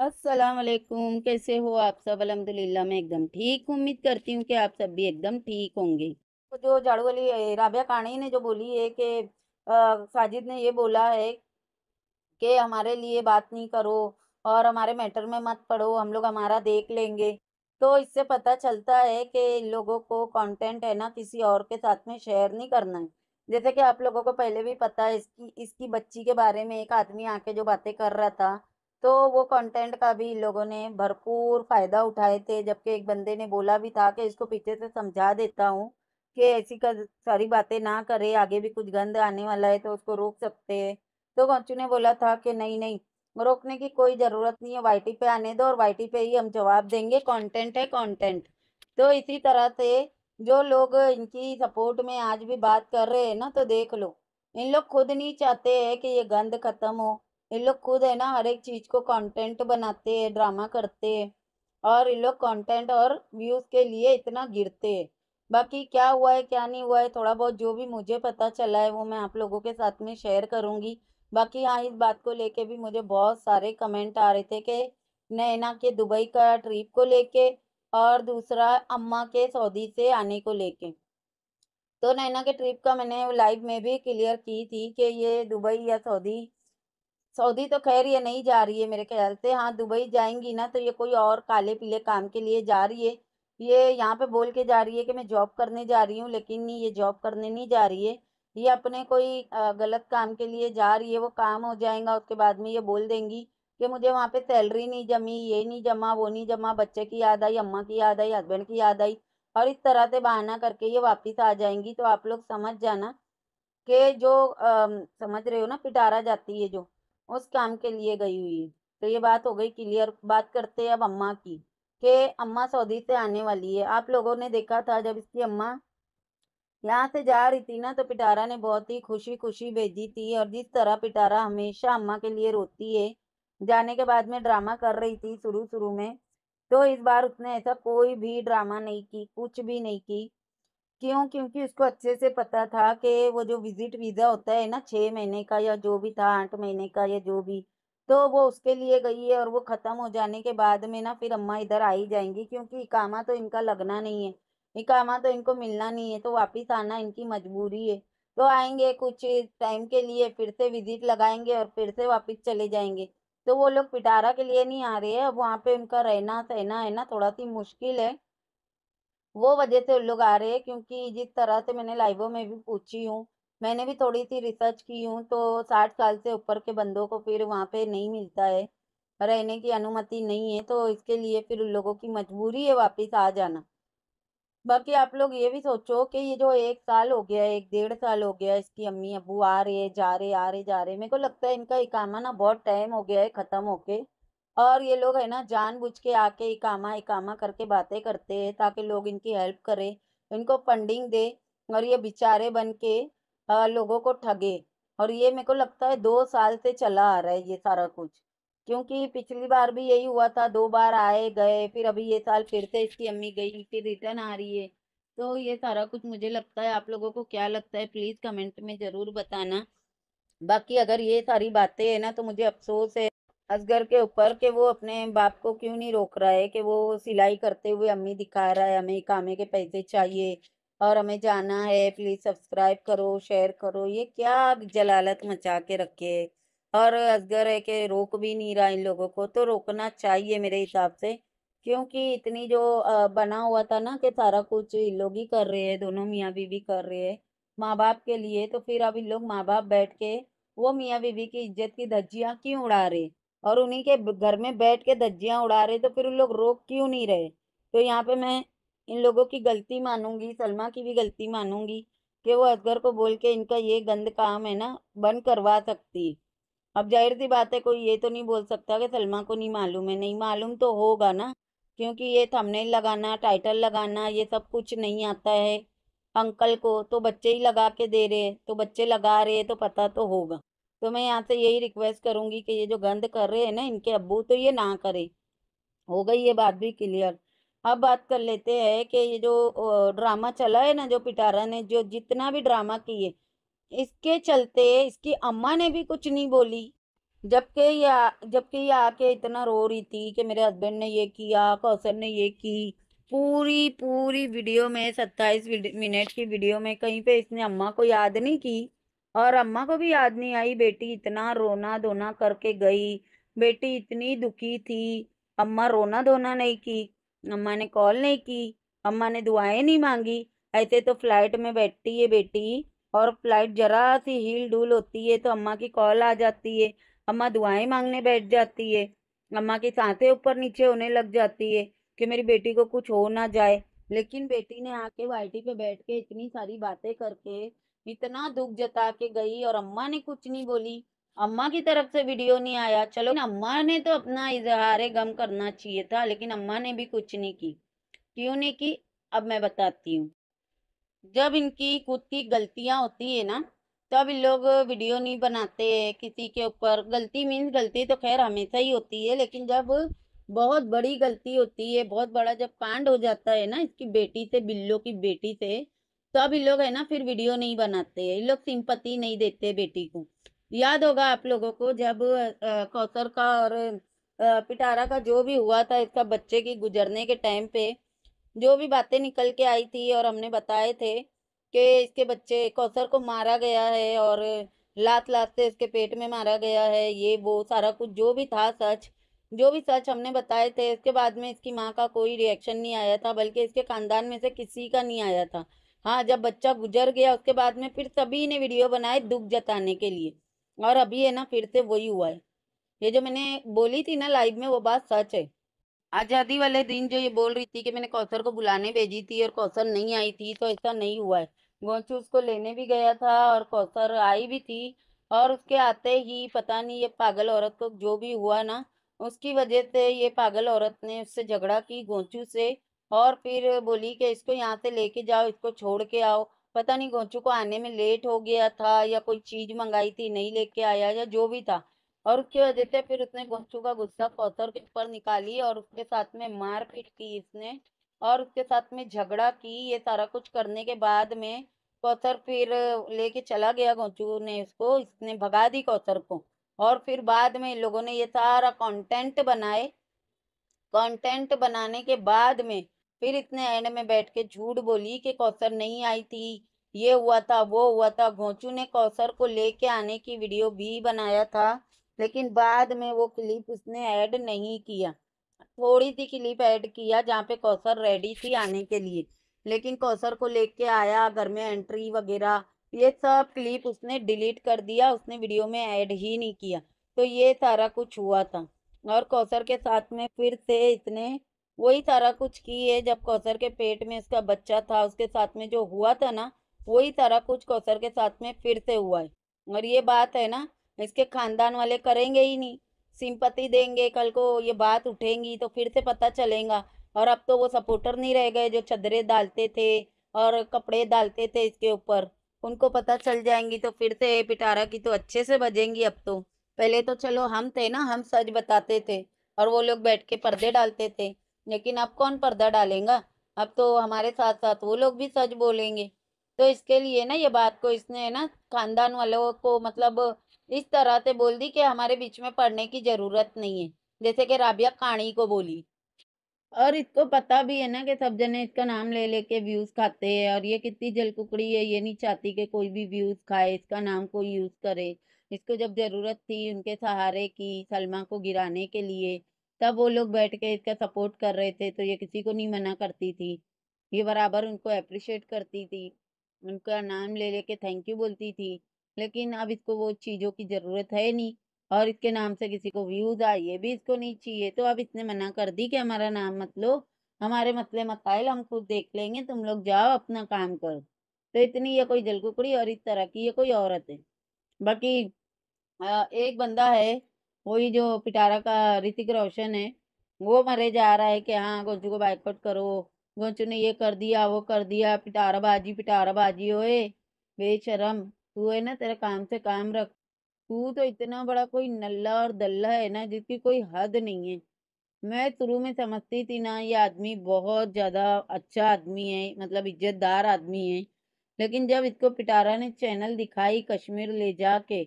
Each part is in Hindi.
अस्सलाम वालेकुम कैसे हो आप सब अलहमदिल्ला मैं एकदम ठीक उम्मीद करती हूँ कि आप सब भी एकदम ठीक होंगे तो जो झाड़ू वाली राबिया काणी ने जो बोली है कि साजिद ने ये बोला है कि हमारे लिए बात नहीं करो और हमारे मैटर में मत पढ़ो हम लोग हमारा देख लेंगे तो इससे पता चलता है कि लोगों को कंटेंट है ना किसी और के साथ में शेयर नहीं करना है जैसे कि आप लोगों को पहले भी पता है इसकी इसकी बच्ची के बारे में एक आदमी आके जो बातें कर रहा था तो वो कंटेंट का भी लोगों ने भरपूर फ़ायदा उठाए थे जबकि एक बंदे ने बोला भी था कि इसको पीछे से समझा देता हूँ कि ऐसी कर, सारी बातें ना करे आगे भी कुछ गंद आने वाला है तो उसको रोक सकते हैं तो कंचू ने बोला था कि नहीं नहीं रोकने की कोई ज़रूरत नहीं है वाई पे आने दो और वाई पे ही हम जवाब देंगे कॉन्टेंट है कॉन्टेंट तो इसी तरह से जो लोग इनकी सपोर्ट में आज भी बात कर रहे हैं ना तो देख लो इन लोग खुद नहीं चाहते हैं कि ये गंद खत्म हो इन लोग खुद है ना हर एक चीज़ को कंटेंट बनाते हैं ड्रामा करते हैं और इन लोग कंटेंट और व्यूज़ के लिए इतना गिरते हैं बाकी क्या हुआ है क्या नहीं हुआ है थोड़ा बहुत जो भी मुझे पता चला है वो मैं आप लोगों के साथ में शेयर करूँगी बाकी हाँ इस बात को लेके भी मुझे बहुत सारे कमेंट आ रहे थे कि नैना के दुबई का ट्रिप को लेके और दूसरा अम्मा के सऊदी से आने को लेके तो नैना के ट्रिप का मैंने लाइव में भी क्लियर की थी कि ये दुबई या सऊदी सऊदी तो खैर ये नहीं जा रही है मेरे ख्याल से हाँ दुबई जाएंगी ना तो ये कोई और काले पीले काम के लिए जा रही है ये यहाँ पे बोल के जा रही है कि मैं जॉब करने जा रही हूँ लेकिन नहीं ये जॉब करने नहीं जा रही है ये अपने कोई गलत काम के लिए जा रही है वो काम हो जाएगा उसके बाद में ये बोल देंगी कि मुझे वहाँ पे सैलरी नहीं जमी ये नहीं जमा वो नहीं जमा बच्चे की याद आई अम्मा की याद आई हस्बैंड की याद आई और इस तरह से बहाना करके ये वापस आ जाएंगी तो आप लोग समझ जाना कि जो आ, समझ रहे हो ना पिटारा जाती है जो उस काम के लिए गई हुई तो ये बात हो गई क्लियर बात करते हैं अब अम्मा की के अम्मा सऊदी से आने वाली है आप लोगों ने देखा था जब इसकी अम्मा यहाँ से जा रही थी ना तो पिटारा ने बहुत ही खुशी खुशी भेजी थी और जिस तरह पिटारा हमेशा अम्मा के लिए रोती है जाने के बाद में ड्रामा कर रही थी शुरू शुरू में तो इस बार उसने ऐसा कोई भी ड्रामा नहीं की कुछ भी नहीं की क्यों क्योंकि उसको अच्छे से पता था कि वो जो विजिट वीज़ा होता है ना छः महीने का या जो भी था आठ महीने का या जो भी तो वो उसके लिए गई है और वो ख़त्म हो जाने के बाद में ना फिर अम्मा इधर आ ही जाएंगी क्योंकि इकामा तो इनका लगना नहीं है इकामा तो इनको मिलना नहीं है तो वापस आना इनकी मजबूरी है तो आएंगे कुछ टाइम के लिए फिर से विजिट लगाएंगे और फिर से वापस चले जाएंगे तो वो लोग पिटारा के लिए नहीं आ रहे हैं अब वहाँ पे उनका रहना सहना है ना थोड़ा सी मुश्किल है वो वजह से उन लोग आ रहे हैं क्योंकि जिस तरह से मैंने लाइवों में भी पूछी हूँ मैंने भी थोड़ी सी रिसर्च की हूँ तो साठ साल से ऊपर के बंदों को फिर वहाँ पे नहीं मिलता है रहने की अनुमति नहीं है तो इसके लिए फिर उन लोगों की मजबूरी है वापस आ जाना बाकी आप लोग ये भी सोचो कि ये जो एक साल हो गया है एक डेढ़ साल हो गया इसकी अम्मी अबू आ रहे जा रहे आ रहे जा रहे मेरे को लगता है इनका इकामा ना बहुत टाइम हो गया है ख़त्म होके और ये लोग है ना जानबूझ के आके इकामा इकामा करके बातें करते हैं ताकि लोग इनकी हेल्प करें इनको फंडिंग दे और ये बेचारे बन के लोगों को ठगे और ये मेरे को लगता है दो साल से चला आ रहा है ये सारा कुछ क्योंकि पिछली बार भी यही हुआ था दो बार आए गए फिर अभी ये साल फिर से इसकी अम्मी गई फिर रिटर्न आ रही है तो ये सारा कुछ मुझे लगता है आप लोगों को क्या लगता है प्लीज़ कमेंट में ज़रूर बताना बाकी अगर ये सारी बातें है ना तो मुझे अफसोस है असगर के ऊपर कि वो अपने बाप को क्यों नहीं रोक रहा है कि वो सिलाई करते हुए अम्मी दिखा रहा है हमें कामे के पैसे चाहिए और हमें जाना है प्लीज़ सब्सक्राइब करो शेयर करो ये क्या जलालत मचा के रखे है और असगर है कि रोक भी नहीं रहा इन लोगों को तो रोकना चाहिए मेरे हिसाब से क्योंकि इतनी जो बना हुआ था ना कि सारा कुछ इन लोग ही कर रहे हैं दोनों मियाँ बीवी कर रहे हैं माँ बाप के लिए तो फिर अब इन लोग माँ बाप बैठ के वो मियाँ बीवी की इज्जत की धज्जियाँ क्यों उड़ा रहे और उन्हीं के घर में बैठ के धज्जियाँ उड़ा रहे तो फिर उन लोग रोक क्यों नहीं रहे तो यहाँ पे मैं इन लोगों की गलती मानूंगी सलमा की भी गलती मानूंगी कि वो असगर को बोल के इनका ये गंद काम है ना बंद करवा सकती अब जाहिर सी बात है कोई ये तो नहीं बोल सकता कि सलमा को नहीं मालूम है नहीं मालूम तो होगा ना क्योंकि ये थंबनेल लगाना टाइटल लगाना ये सब कुछ नहीं आता है अंकल को तो बच्चे ही लगा के दे रहे तो बच्चे लगा रहे तो पता तो होगा तो मैं यहाँ से यही रिक्वेस्ट करूँगी कि ये जो गंद कर रहे हैं ना इनके अबू तो ये ना करें हो गई ये बात भी क्लियर अब बात कर लेते हैं कि ये जो ड्रामा चला है ना जो पिटारा ने जो जितना भी ड्रामा किए इसके चलते इसकी अम्मा ने भी कुछ नहीं बोली जबकि या जबकि ये आके इतना रो रही थी कि मेरे हस्बैंड ने ये किया कौशल ने ये की पूरी पूरी वीडियो में सत्ताईस मिनट की वीडियो में कहीं पे इसने अम्मा को याद नहीं की और अम्मा को भी याद नहीं आई बेटी इतना रोना धोना करके गई बेटी इतनी दुखी थी अम्मा रोना धोना नहीं की अम्मा ने कॉल नहीं की अम्मा ने दुआएं नहीं मांगी ऐसे तो फ्लाइट में बैठती है बेटी और फ्लाइट जरा सी हिल डुल होती है तो अम्मा की कॉल आ जाती है अम्मा दुआएं मांगने बैठ जाती है अम्मा की सांसें ऊपर नीचे होने लग जाती है कि मेरी बेटी को कुछ हो ना जाए लेकिन बेटी ने आके वाइटी पे बैठ के इतनी सारी बातें करके इतना दुख जता के गई और अम्मा ने कुछ नहीं बोली अम्मा की तरफ से वीडियो नहीं आया चलो अम्मा ने तो अपना इजहार गम करना चाहिए था लेकिन अम्मा ने भी कुछ नहीं की क्यों नहीं की अब मैं बताती हूँ जब इनकी खुद की गलतियां होती है ना तब इन लोग वीडियो नहीं बनाते किसी के ऊपर गलती मीन्स गलती तो खैर हमेशा ही होती है लेकिन जब बहुत बड़ी गलती होती है बहुत बड़ा जब कांड हो जाता है ना इसकी बेटी से बिल्लो की बेटी से तो अब इन लोग है ना फिर वीडियो नहीं बनाते हैं इन लोग सिंपत्ति नहीं देते बेटी को याद होगा आप लोगों को जब कौसर का और पिटारा का जो भी हुआ था इसका बच्चे की गुजरने के टाइम पे जो भी बातें निकल के आई थी और हमने बताए थे कि इसके बच्चे कौसर को मारा गया है और लात लात से इसके पेट में मारा गया है ये वो सारा कुछ जो भी था सच जो भी सच हमने बताए थे इसके बाद में इसकी माँ का कोई रिएक्शन नहीं आया था बल्कि इसके खानदान में से किसी का नहीं आया था हाँ जब बच्चा गुजर गया उसके बाद में फिर सभी ने वीडियो बनाए दुख जताने के लिए और अभी है ना फिर से वही हुआ है ये जो मैंने बोली थी ना लाइव में वो बात सच है आज़ादी वाले दिन जो ये बोल रही थी कि मैंने कौसर को बुलाने भेजी थी और कौसर नहीं आई थी तो ऐसा नहीं हुआ है गोचू उसको लेने भी गया था और कौसर आई भी थी और उसके आते ही पता नहीं ये पागल औरत को जो भी हुआ ना उसकी वजह से ये पागल औरत ने उससे झगड़ा की गोचू से और फिर बोली कि इसको यहाँ से लेके जाओ इसको छोड़ के आओ पता नहीं गोचू को आने में लेट हो गया था या कोई चीज़ मंगाई थी नहीं लेके आया या जो भी था और उसकी वजह से फिर उसने गोचू का गुस्सा कौसर के ऊपर निकाली और उसके साथ में मारपीट की इसने और उसके साथ में झगड़ा की ये सारा कुछ करने के बाद में कौसर फिर लेके चला गया गोंचू ने उसको इसने भगा दी कौसर को और फिर बाद में इन लोगों ने ये सारा कंटेंट बनाए कंटेंट बनाने के बाद में फिर इतने एंड में बैठ के झूठ बोली कि कौसर नहीं आई थी ये हुआ था वो हुआ था घोंचू ने कौसर को लेके आने की वीडियो भी बनाया था लेकिन बाद में वो क्लिप उसने ऐड नहीं किया थोड़ी सी क्लिप ऐड किया जहाँ पे कौसर रेडी थी आने के लिए लेकिन कौसर को लेके आया घर में एंट्री वगैरह ये सब क्लिप उसने डिलीट कर दिया उसने वीडियो में ऐड ही नहीं किया तो ये सारा कुछ हुआ था और कौसर के साथ में फिर से इतने वही सारा कुछ की है जब कौसर के पेट में उसका बच्चा था उसके साथ में जो हुआ था ना वही सारा कुछ कौसर के साथ में फिर से हुआ है और ये बात है ना इसके खानदान वाले करेंगे ही नहीं सिंपति देंगे कल को ये बात उठेंगी तो फिर से पता चलेगा और अब तो वो सपोर्टर नहीं रह गए जो चदरे डालते थे और कपड़े डालते थे इसके ऊपर उनको पता चल जाएंगी तो फिर से पिटारा की तो अच्छे से बजेंगी अब तो पहले तो चलो हम थे ना हम सच बताते थे और वो लोग बैठ के पर्दे डालते थे लेकिन अब कौन पर्दा डालेगा अब तो हमारे साथ साथ वो लोग भी सच बोलेंगे तो इसके लिए ना ये बात को इसने ना खानदान वालों को मतलब इस तरह से बोल दी कि हमारे बीच में पढ़ने की ज़रूरत नहीं है जैसे कि राबिया काणी को बोली और इसको पता भी है ना कि सब जने इसका नाम ले लेके व्यूज़ खाते हैं और ये कितनी जलकुकड़ी है ये नहीं चाहती कि कोई भी व्यूज़ खाए इसका नाम कोई यूज़ करे इसको जब ज़रूरत थी उनके सहारे की सलमा को गिराने के लिए तब वो लोग बैठ के इसका सपोर्ट कर रहे थे तो ये किसी को नहीं मना करती थी ये बराबर उनको अप्रिशिएट करती थी उनका नाम ले लेके थैंक यू बोलती थी लेकिन अब इसको वो चीज़ों की ज़रूरत है नहीं और इसके नाम से किसी को व्यूज़ आए ये भी इसको नहीं चाहिए तो अब इसने मना कर दी कि हमारा नाम मत लो हमारे मसले मसाइल हम खुद देख लेंगे तुम लोग जाओ अपना काम करो तो इतनी ये कोई जलकुकड़ी और इस तरह की ये कोई औरत है बाकी एक बंदा है वही जो पिटारा का ऋतिक रोशन है वो मरे जा रहा है कि हाँ गोंचू को बाइकआउट करो गोंचू ने ये कर दिया वो कर दिया पिटारा बाजी पिटारा बाजी ओए बेशरम तू है ना तेरा काम से काम रख तू तो इतना बड़ा कोई नल्ला और दल्ला है ना जिसकी कोई हद नहीं है मैं शुरू में समझती थी ना ये आदमी बहुत ज़्यादा अच्छा आदमी है मतलब इज्जतदार आदमी है लेकिन जब इसको पिटारा ने चैनल दिखाई कश्मीर ले जाके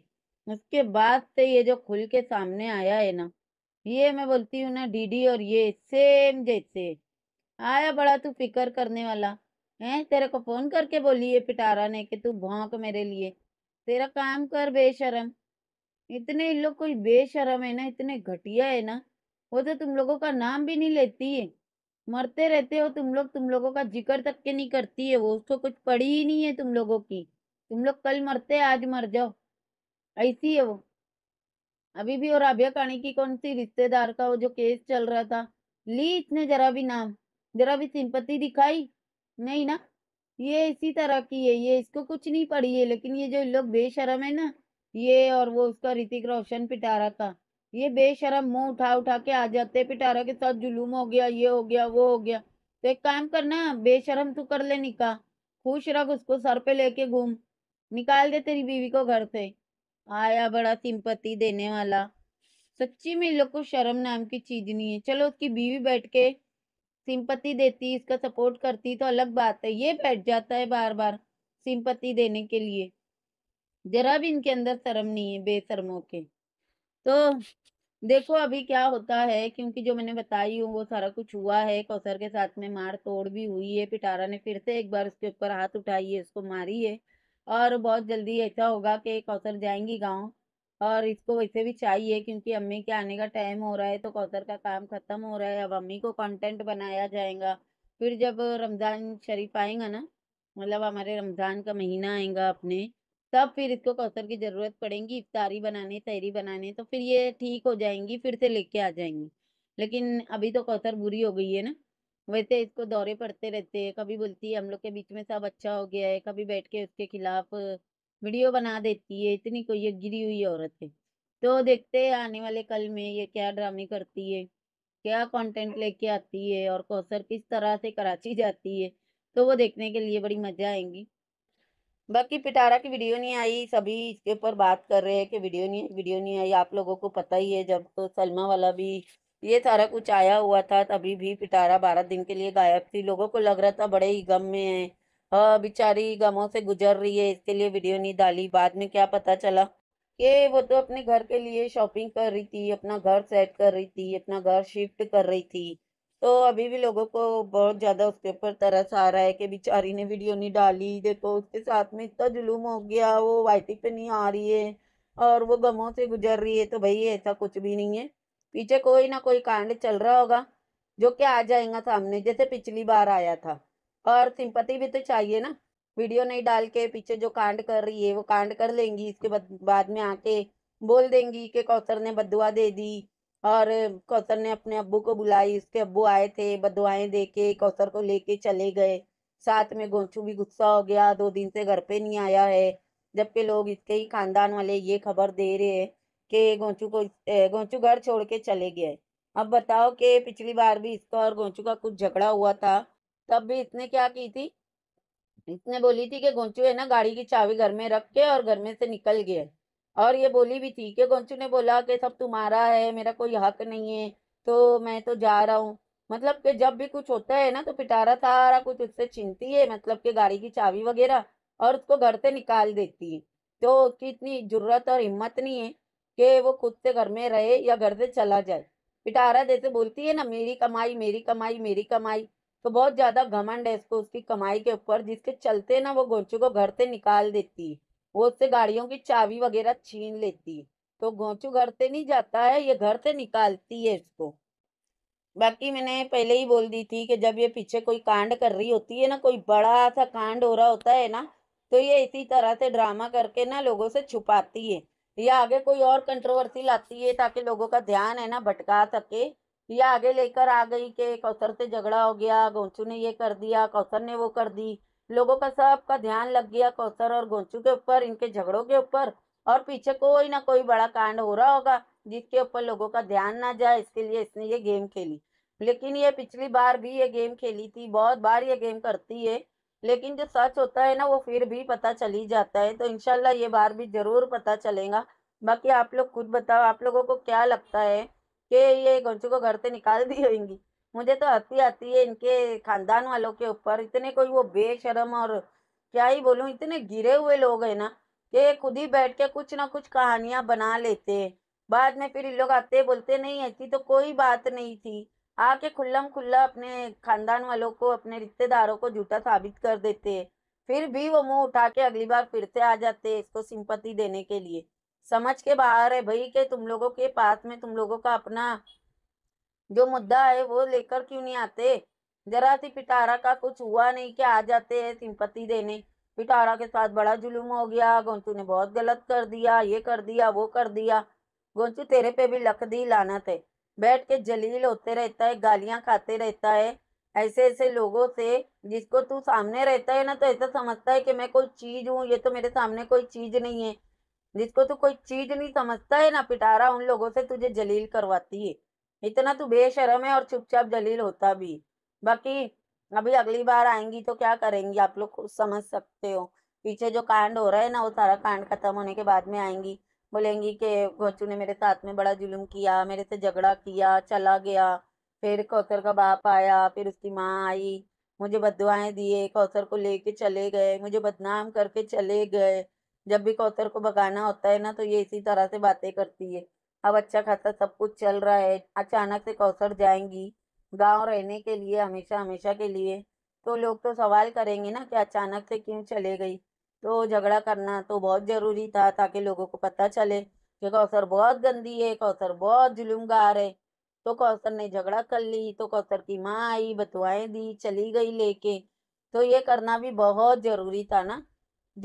उसके बाद से ये जो खुल के सामने आया है ना ये मैं बोलती हूँ ना डीडी और ये सेम जैसे आया बड़ा तू फिकर करने वाला है तेरे को फोन करके बोली है पिटारा ने कि तू भौंक मेरे लिए तेरा काम कर बेशरम इतने इन लोग कोई बेशरम है ना इतने घटिया है ना वो तो तुम लोगों का नाम भी नहीं लेती है मरते रहते हो तुम लोग तुम लोगों का जिक्र तक के नहीं करती है वो उसको तो कुछ पड़ी ही नहीं है तुम लोगों की तुम लोग कल मरते आज मर जाओ ऐसी है वो अभी भी और अभय काणी की कौन सी रिश्तेदार का वो जो केस चल रहा था ली इसने जरा भी नाम जरा भी सिंपत्ति दिखाई नहीं ना ये इसी तरह की है ये इसको कुछ नहीं पड़ी है लेकिन ये जो लोग बेशरम है ना ये और वो उसका ऋतिक रोशन पिटारा का ये बेशरम मुंह उठा उठा के आ जाते पिटारा के साथ जुलूम हो गया ये हो गया वो हो गया तो एक काम करना बेशरम तू कर ले निका खुश रख उसको सर पे लेके घूम निकाल दे तेरी बीवी को घर से आया बड़ा सिंपत्ति देने वाला सच्ची में लोग को शर्म नाम की चीज नहीं है चलो उसकी बीवी बैठ के सिंपत्ति देती इसका सपोर्ट करती तो अलग बात है ये बैठ जाता है बार बार सिंपत्ति देने के लिए जरा भी इनके अंदर शर्म नहीं है बेशर्मों के तो देखो अभी क्या होता है क्योंकि जो मैंने बताई हूँ वो सारा कुछ हुआ है कौसर के साथ में मार तोड़ भी हुई है पिटारा ने फिर से एक बार उसके ऊपर हाथ उठाई है उसको मारी है और बहुत जल्दी ऐसा होगा कि कौसर जाएंगी गाँव और इसको वैसे भी चाहिए क्योंकि अम्मी के आने का टाइम हो रहा है तो कौसर का काम ख़त्म हो रहा है अब अम्मी को कंटेंट बनाया जाएगा फिर जब रमज़ान शरीफ आएगा ना मतलब हमारे रमज़ान का महीना आएगा अपने तब फिर इसको कौसर की ज़रूरत पड़ेगी इफ्तारी बनाने तहरी बनाने तो फिर ये ठीक हो जाएंगी फिर से लेके आ जाएंगी लेकिन अभी तो कौसर बुरी हो गई है ना वैसे तो इसको दौरे पड़ते रहते हैं कभी बोलती है हम लोग के बीच में सब अच्छा हो गया है कभी बैठ के उसके खिलाफ वीडियो बना देती है इतनी कोई गिरी हुई औरत है तो देखते हैं आने वाले कल में ये क्या ड्रामे करती है क्या कंटेंट लेके आती है और कौसर किस तरह से कराची जाती है तो वो देखने के लिए बड़ी मजा आएंगी बाकी पिटारा की वीडियो नहीं आई सभी इसके ऊपर बात कर रहे हैं कि वीडियो नहीं वीडियो नहीं आई आप लोगों को पता ही है जब तो सलमा वाला भी ये सारा कुछ आया हुआ था तभी भी पिटारा बारह दिन के लिए गायब थी लोगों को लग रहा था बड़े ही गम में है हाँ बेचारी गमों से गुजर रही है इसके लिए वीडियो नहीं डाली बाद में क्या पता चला कि वो तो अपने घर के लिए शॉपिंग कर रही थी अपना घर सेट कर रही थी अपना घर शिफ्ट कर रही थी तो अभी भी लोगों को बहुत ज़्यादा उसके ऊपर तरस आ रहा है कि बेचारी ने वीडियो नहीं डाली देखो उसके साथ में इतना जुलूम हो गया वो वाइटी पे नहीं आ रही है और वो गमों से गुजर रही है तो भाई ऐसा कुछ भी नहीं है पीछे कोई ना कोई कांड चल रहा होगा जो कि आ जाएगा सामने जैसे पिछली बार आया था और सिंपति भी तो चाहिए ना वीडियो नहीं डाल के पीछे जो कांड कर रही है वो कांड कर लेंगी इसके बाद में आके बोल देंगी कि कौसर ने बदुआ दे दी और कौसर ने अपने अब्बू को बुलाई उसके अब्बू आए थे बदुआएं दे के कौसर को लेके चले गए साथ में गोंचू भी गुस्सा हो गया दो दिन से घर पे नहीं आया है जबकि लोग इसके ही खानदान वाले ये खबर दे रहे हैं कि गोंचू को गोंचू घर छोड़ के चले गए अब बताओ कि पिछली बार भी इसका और गोंचू का कुछ झगड़ा हुआ था तब भी इसने क्या की थी इसने बोली थी कि गोंचू है ना गाड़ी की चाबी घर में रख के और घर में से निकल गया और ये बोली भी थी कि गोंचू ने बोला कि सब तुम्हारा है मेरा कोई हक नहीं है तो मैं तो जा रहा हूँ मतलब कि जब भी कुछ होता है ना तो पिटारा सारा कुछ उससे छीनती है मतलब कि गाड़ी की चाबी वगैरह और उसको घर से निकाल देती है तो उसकी इतनी जरूरत और हिम्मत नहीं है कि वो खुद से घर में रहे या घर से चला जाए पिटारा जैसे बोलती है ना मेरी कमाई मेरी कमाई मेरी कमाई तो बहुत ज़्यादा घमंड है इसको उसकी कमाई के ऊपर जिसके चलते ना वो गोचू को घर से निकाल देती है वो उससे गाड़ियों की चाबी वगैरह छीन लेती है तो गोचू घर से नहीं जाता है ये घर से निकालती है इसको बाकी मैंने पहले ही बोल दी थी कि जब ये पीछे कोई कांड कर रही होती है ना कोई बड़ा सा कांड हो रहा होता है ना तो ये इसी तरह से ड्रामा करके ना लोगों से छुपाती है या आगे कोई और कंट्रोवर्सी लाती है ताकि लोगों का ध्यान है ना भटका सके या आगे लेकर आ गई कि कौसर से झगड़ा हो गया गोंचू ने ये कर दिया कौसर ने वो कर दी लोगों का सब का ध्यान लग गया कौसर और गोंचू के ऊपर इनके झगड़ों के ऊपर और पीछे कोई ना कोई बड़ा कांड हो रहा होगा जिसके ऊपर लोगों का ध्यान ना जाए इसके लिए इसने ये गेम खेली लेकिन ये पिछली बार भी ये गेम खेली थी बहुत बार ये गेम करती है लेकिन जो सच होता है ना वो फिर भी पता चल ही जाता है तो इनशाला ये बार भी ज़रूर पता चलेगा बाकी आप लोग खुद बताओ आप लोगों को क्या लगता है कि ये गंजू को घर से निकाल दी होंगी मुझे तो हंसी आती है इनके खानदान वालों के ऊपर इतने कोई वो बेशरम और क्या ही बोलूँ इतने गिरे हुए लोग हैं ना कि खुद ही बैठ के कुछ ना कुछ कहानियाँ बना लेते हैं बाद में फिर इन लोग आते बोलते नहीं ऐसी तो कोई बात नहीं थी आके खुल्लम खुल्ला अपने खानदान वालों को अपने रिश्तेदारों को झूठा साबित कर देते हैं फिर भी वो मुंह उठा के अगली बार फिर से आ जाते हैं इसको सिंपत्ति देने के लिए समझ के बाहर है भाई के तुम लोगों के पास में तुम लोगों का अपना जो मुद्दा है वो लेकर क्यों नहीं आते जरा सी पिटारा का कुछ हुआ नहीं कि आ जाते हैं सिंपत्ति देने पिटारा के साथ बड़ा जुलूम हो गया गोंचू ने बहुत गलत कर दिया ये कर दिया वो कर दिया गोंचू तेरे पे भी लख दी लानत है बैठ के जलील होते रहता है गालियां खाते रहता है ऐसे ऐसे लोगों से जिसको तू सामने रहता है ना तो ऐसा समझता है कि मैं कोई चीज़ हूँ ये तो मेरे सामने कोई चीज़ नहीं है जिसको तू कोई चीज़ नहीं समझता है ना पिटारा उन लोगों से तुझे जलील करवाती है इतना तू तो बेशरम है और चुपचाप जलील होता भी बाकी अभी अगली बार आएंगी तो क्या करेंगी आप लोग समझ सकते हो पीछे जो कांड हो रहा है ना वो सारा कांड खत्म होने के बाद में आएंगी बोलेंगी कि घोचू ने मेरे साथ में बड़ा जुल्म किया मेरे से झगड़ा किया चला गया फिर कौसर का बाप आया फिर उसकी माँ आई मुझे बदवाएं दिए कौसर को लेके चले गए मुझे बदनाम करके चले गए जब भी कौसर को भगाना होता है ना तो ये इसी तरह से बातें करती है अब अच्छा खासा सब कुछ चल रहा है अचानक से कौसर जाएंगी गांव रहने के लिए हमेशा हमेशा के लिए तो लोग तो सवाल करेंगे ना कि अचानक से क्यों चले गई तो झगड़ा करना तो बहुत ज़रूरी था ताकि लोगों को पता चले कि कौसर बहुत गंदी है कौसर बहुत जुलूमगार है तो कौसर ने झगड़ा कर ली तो कौसर की माँ आई बतुआएं दी चली गई लेके तो ये करना भी बहुत ज़रूरी था ना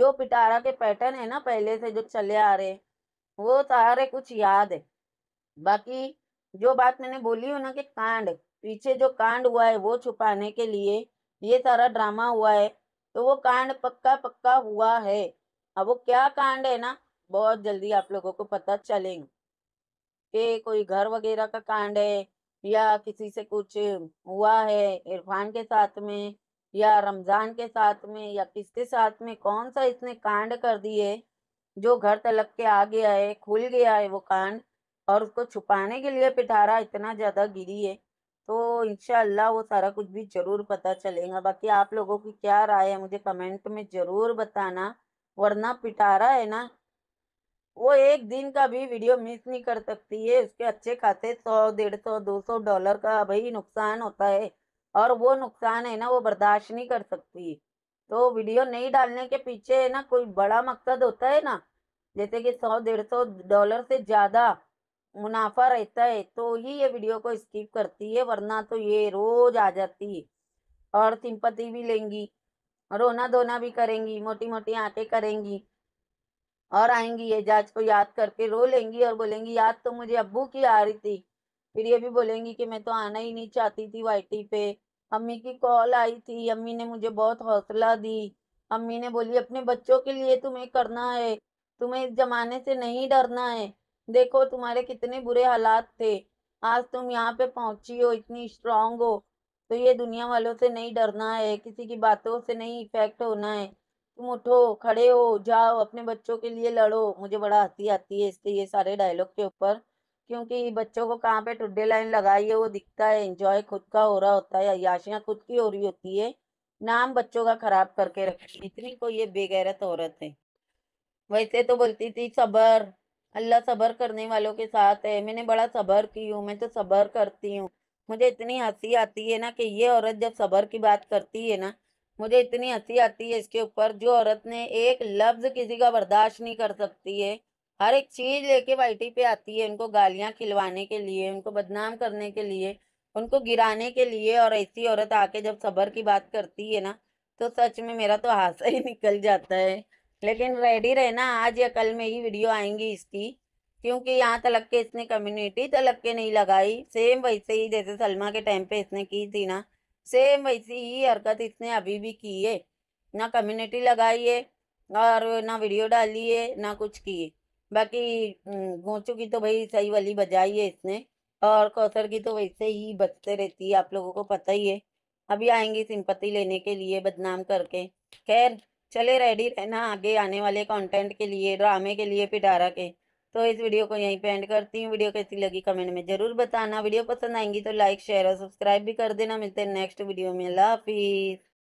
जो पिटारा के पैटर्न है ना पहले से जो चले आ रहे वो सारे कुछ याद है बाकी जो बात मैंने बोली हो ना कि कांड पीछे जो कांड हुआ है वो छुपाने के लिए ये सारा ड्रामा हुआ है तो वो कांड पक्का पक्का हुआ है अब वो क्या कांड है ना बहुत जल्दी आप लोगों को पता चलेगा कि कोई घर वगैरह का कांड है या किसी से कुछ हुआ है इरफान के साथ में या रमजान के साथ में या किसके साथ में कौन सा इसने कांड कर दिए जो घर तलक के आ गया है खुल गया है वो कांड और उसको छुपाने के लिए पिटारा इतना ज्यादा गिरी है तो इनशाला वो सारा कुछ भी ज़रूर पता चलेगा बाकी आप लोगों की क्या राय है मुझे कमेंट में ज़रूर बताना वरना पिटारा है ना वो एक दिन का भी वीडियो मिस नहीं कर सकती है उसके अच्छे खाते सौ डेढ़ सौ दो सौ डॉलर का भाई नुकसान होता है और वो नुकसान है ना वो बर्दाश्त नहीं कर सकती तो वीडियो नहीं डालने के पीछे है ना कोई बड़ा मकसद होता है ना जैसे कि सौ डेढ़ सौ डॉलर से ज़्यादा मुनाफा रहता है तो ही ये वीडियो को स्किप करती है वरना तो ये रोज आ जाती है और सिंपति भी लेंगी रोना धोना भी करेंगी मोटी मोटी आंटे करेंगी और आएंगी ये जाज को याद करके रो लेंगी और बोलेंगी याद तो मुझे अब्बू की आ रही थी फिर ये भी बोलेंगी कि मैं तो आना ही नहीं चाहती थी वाइटी पे अम्मी की कॉल आई थी अम्मी ने मुझे बहुत हौसला दी अम्मी ने बोली अपने बच्चों के लिए तुम्हें करना है तुम्हें इस जमाने से नहीं डरना है देखो तुम्हारे कितने बुरे हालात थे आज तुम यहाँ पे पहुंची हो इतनी स्ट्रांग हो तो ये दुनिया वालों से नहीं डरना है किसी की बातों से नहीं इफेक्ट होना है तुम उठो खड़े हो जाओ अपने बच्चों के लिए लड़ो मुझे बड़ा हंसी आती है इसके ये सारे डायलॉग के ऊपर क्योंकि बच्चों को कहाँ पे टुड्डे लाइन लगाई है वो दिखता है एंजॉय खुद का हो रहा होता है याशियाँ खुद की हो रही होती है नाम बच्चों का खराब करके रखती इतनी को ये बेगैरत औरत है वैसे तो बोलती थी सबर अल्लाह सब्र करने वालों के साथ है मैंने बड़ा सब्र की हूँ मैं तो सब्र करती हूँ मुझे इतनी हंसी आती है ना कि ये औरत जब सब्र की बात करती है ना मुझे इतनी हंसी आती है इसके ऊपर जो औरत ने एक लफ्ज किसी का बर्दाश्त नहीं कर सकती है हर एक चीज लेके वाइटी पे आती है उनको गालियाँ खिलवाने के लिए उनको बदनाम करने के लिए उनको गिराने के लिए और ऐसी औरत आके जब सब्र की बात करती है ना तो सच में मेरा तो हादसा ही निकल जाता है लेकिन रेडी रहना आज या कल में ही वीडियो आएंगी इसकी क्योंकि यहाँ तलक के इसने कम्युनिटी तलक के नहीं लगाई सेम वैसे ही जैसे सलमा के टाइम पे इसने की थी ना सेम वैसी ही हरकत इसने अभी भी की है ना कम्युनिटी लगाई है और ना वीडियो डाली है ना कुछ किए बाकी गोचू की तो भाई सही वाली बजाई है इसने और कौसर की तो वैसे ही बचते रहती है आप लोगों को पता ही है अभी आएंगी सिंपत्ति लेने के लिए बदनाम करके खैर चले रेडी रहना आगे आने वाले कंटेंट के लिए ड्रामे के लिए पिटारा के तो इस वीडियो को यहीं पे एंड करती हूँ वीडियो कैसी लगी कमेंट में ज़रूर बताना वीडियो पसंद आएंगी तो लाइक शेयर और सब्सक्राइब भी कर देना मिलते हैं नेक्स्ट वीडियो में अल्लाह हाफिज़